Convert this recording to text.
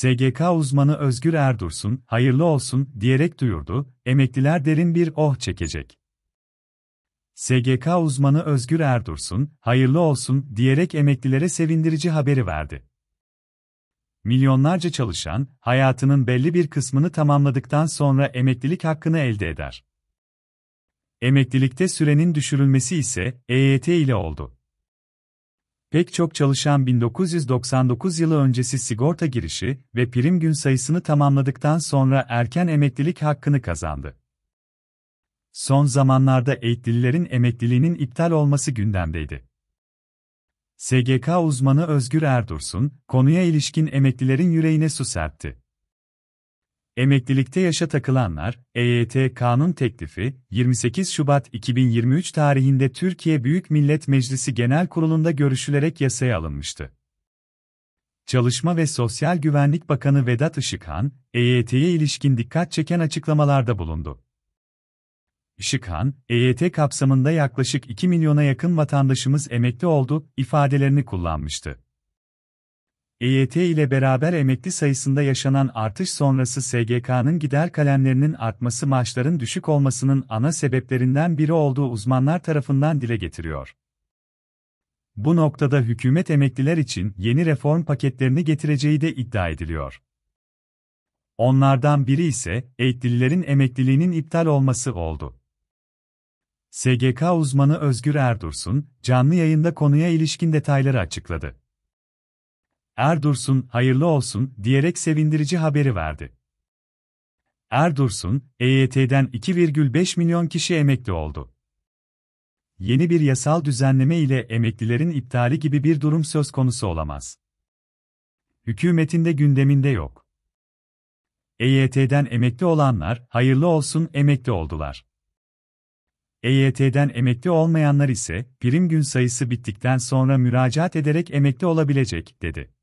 SGK uzmanı Özgür Erdursun, hayırlı olsun diyerek duyurdu, emekliler derin bir oh çekecek. SGK uzmanı Özgür Erdursun, hayırlı olsun diyerek emeklilere sevindirici haberi verdi. Milyonlarca çalışan, hayatının belli bir kısmını tamamladıktan sonra emeklilik hakkını elde eder. Emeklilikte sürenin düşürülmesi ise EYT ile oldu. Pek çok çalışan 1999 yılı öncesi sigorta girişi ve prim gün sayısını tamamladıktan sonra erken emeklilik hakkını kazandı. Son zamanlarda eğitimlilerin emekliliğinin iptal olması gündemdeydi. SGK uzmanı Özgür Erdursun, konuya ilişkin emeklilerin yüreğine su serpti. Emeklilikte yaşa takılanlar, EYT kanun teklifi, 28 Şubat 2023 tarihinde Türkiye Büyük Millet Meclisi Genel Kurulu'nda görüşülerek yasaya alınmıştı. Çalışma ve Sosyal Güvenlik Bakanı Vedat Işıkhan, EYT'ye ilişkin dikkat çeken açıklamalarda bulundu. Işıkhan, EYT kapsamında yaklaşık 2 milyona yakın vatandaşımız emekli oldu ifadelerini kullanmıştı. EYT ile beraber emekli sayısında yaşanan artış sonrası SGK'nın gider kalemlerinin artması maaşların düşük olmasının ana sebeplerinden biri olduğu uzmanlar tarafından dile getiriyor. Bu noktada hükümet emekliler için yeni reform paketlerini getireceği de iddia ediliyor. Onlardan biri ise eğitimlilerin emekliliğinin iptal olması oldu. SGK uzmanı Özgür Erdursun, canlı yayında konuya ilişkin detayları açıkladı. Erdursun hayırlı olsun diyerek sevindirici haberi verdi. Erdursun, EYT'den 2,5 milyon kişi emekli oldu. Yeni bir yasal düzenleme ile emeklilerin iptali gibi bir durum söz konusu olamaz. Hükümetinde gündeminde yok. EYT'den emekli olanlar hayırlı olsun emekli oldular. EYT'den emekli olmayanlar ise prim gün sayısı bittikten sonra müracaat ederek emekli olabilecek dedi.